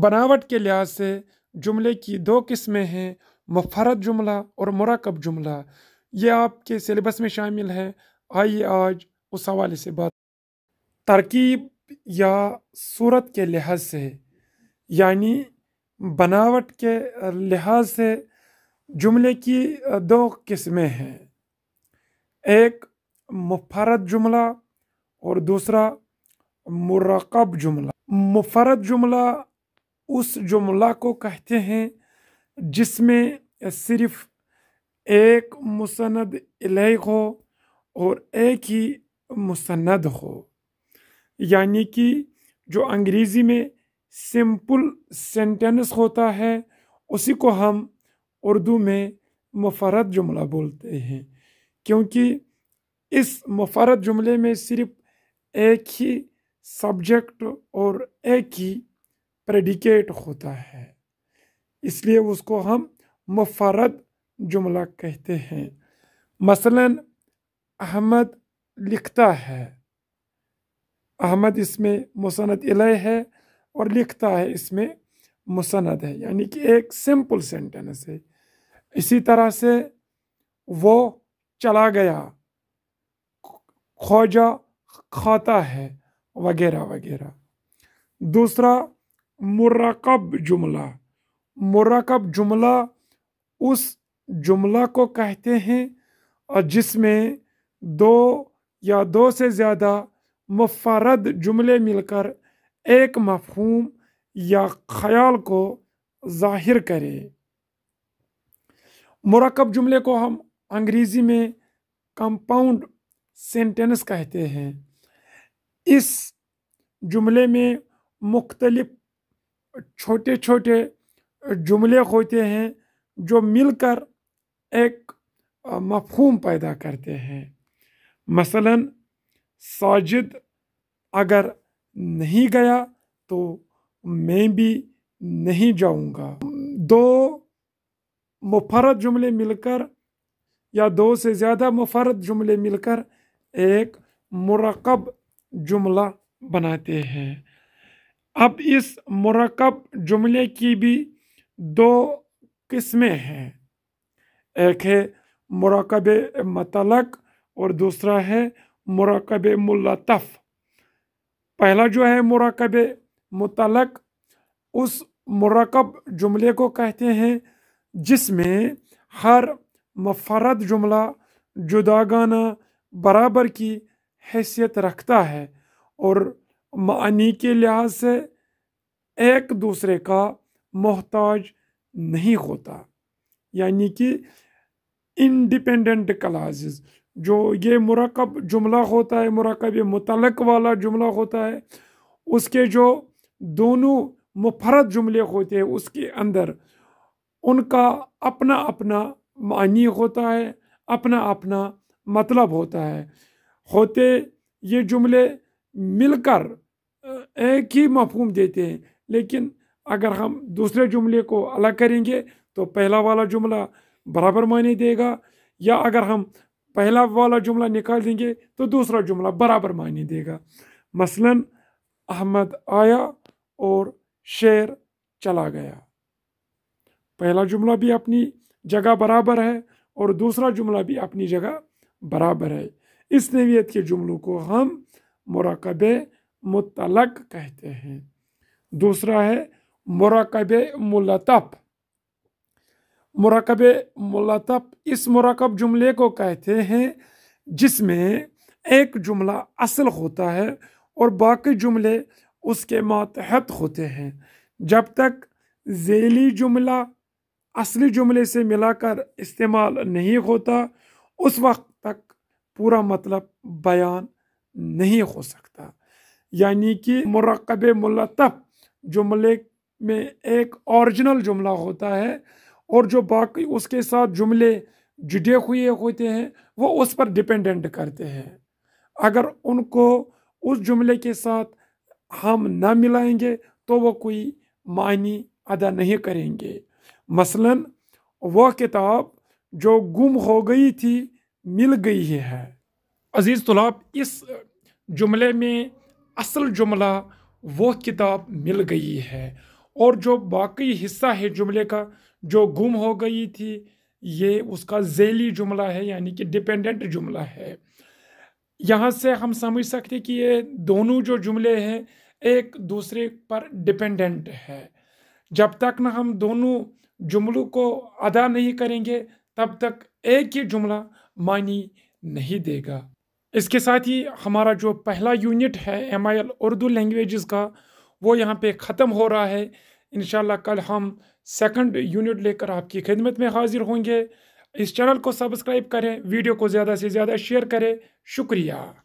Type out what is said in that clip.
بناوٹ کے لحاظ سے جملے کی دو قسمیں ہیں مفرد جملہ اور مرکب جملہ یہ آپ کے سلیبس میں شامل ہے آئیے آج اس حوالے سے بات ترکیب یا صورت کے لحاظ سے یعنی بناوٹ کے لحاظ سے جملے کی دو قسمیں ہیں ایک مفرد جملہ اور دوسرا مرکب جملہ مفرد جملہ اس جملہ کو کہتے ہیں جس میں صرف ایک مسند علیہ ہو اور ایک ہی مسند ہو یعنی کہ جو انگریزی میں سمپل سینٹینس ہوتا ہے اسی کو ہم اردو میں مفرد جملہ بولتے ہیں کیونکہ اس مفرد جملے میں صرف ایک ہی سبجیکٹ اور ایک ہی پریڈیکیٹ ہوتا ہے اس لیے اس کو ہم مفرد جملہ کہتے ہیں مثلا احمد لکھتا ہے احمد اس میں مسند علیہ ہے اور لکھتا ہے اس میں مسند ہے یعنی کہ ایک سمپل سینٹینس ہے اسی طرح سے وہ چلا گیا کھوجا کھاتا ہے وغیرہ وغیرہ دوسرا مرکب جملہ مرکب جملہ اس جملہ کو کہتے ہیں جس میں دو یا دو سے زیادہ مفرد جملے مل کر ایک مفہوم یا خیال کو ظاہر کرے مرکب جملے کو ہم انگریزی میں کمپاؤنڈ سینٹینس کہتے ہیں اس جملے میں مختلف چھوٹے چھوٹے جملے ہوتے ہیں جو مل کر ایک مفہوم پیدا کرتے ہیں مثلا ساجد اگر نہیں گیا تو میں بھی نہیں جاؤں گا دو مفرد جملے مل کر یا دو سے زیادہ مفرد جملے مل کر ایک مرکب جملہ بناتے ہیں اب اس مرکب جملے کی بھی دو قسمیں ہیں ایک ہے مرکب مطلق اور دوسرا ہے مرکب ملطف پہلا جو ہے مرکب متعلق اس مرکب جملے کو کہتے ہیں جس میں ہر مفرد جملہ جداگانہ برابر کی حیثیت رکھتا ہے اور معنی کے لحاظ سے ایک دوسرے کا محتاج نہیں ہوتا یعنی کہ انڈیپینڈنٹ کلازز جو یہ مرکب جملہ ہوتا ہے مرکب یہ متعلق والا جملہ ہوتا ہے اس کے جو دونوں مفرد جملے ہوتے ہیں اس کے اندر ان کا اپنا اپنا معنی ہوتا ہے اپنا اپنا مطلب ہوتا ہے ہوتے یہ جملے مل کر ایک ہی مفہوم دیتے ہیں لیکن اگر ہم دوسرے جملے کو الگ کریں گے تو پہلا والا جملہ برابر معنی دے گا یا اگر ہم پہلا والا جملہ نکال دیں گے تو دوسرا جملہ برابر معنی دے گا مثلا احمد آیا اور شیر چلا گیا پہلا جملہ بھی اپنی جگہ برابر ہے اور دوسرا جملہ بھی اپنی جگہ برابر ہے اس نوعیت کے جملوں کو ہم مراقبے متعلق کہتے ہیں دوسرا ہے مراقب ملطف مراقب ملطف اس مراقب جملے کو کہتے ہیں جس میں ایک جملہ اصل ہوتا ہے اور باقی جملے اس کے ماتحت ہوتے ہیں جب تک ذیلی جملہ اصلی جملے سے ملا کر استعمال نہیں ہوتا اس وقت تک پورا مطلب بیان نہیں ہو سکتا یعنی کہ مرکب ملتب جملے میں ایک اوریجنل جملہ ہوتا ہے اور جو باقی اس کے ساتھ جملے جڑے ہوئے ہوتے ہیں وہ اس پر ڈپینڈنٹ کرتے ہیں اگر ان کو اس جملے کے ساتھ ہم نہ ملائیں گے تو وہ کوئی معنی ادا نہیں کریں گے مثلا وہ کتاب جو گم ہو گئی تھی مل گئی ہے عزیز طلاب اس جملے میں اصل جملہ وہ کتاب مل گئی ہے اور جو باقی حصہ ہے جملے کا جو گم ہو گئی تھی یہ اس کا ذیلی جملہ ہے یعنی کہ ڈپینڈنٹ جملہ ہے یہاں سے ہم سمجھ سکتے کہ یہ دونوں جو جملے ہیں ایک دوسرے پر ڈپینڈنٹ ہے جب تک نہ ہم دونوں جملوں کو ادا نہیں کریں گے تب تک ایک ہی جملہ معنی نہیں دے گا اس کے ساتھ ہی ہمارا جو پہلا یونٹ ہے M I L Urdu languages کا وہ یہاں پہ ختم ہو رہا ہے انشاءاللہ کل ہم سیکنڈ یونٹ لے کر آپ کی خدمت میں حاضر ہوں گے اس چینل کو سبسکرائب کریں ویڈیو کو زیادہ سے زیادہ شیئر کریں شکریہ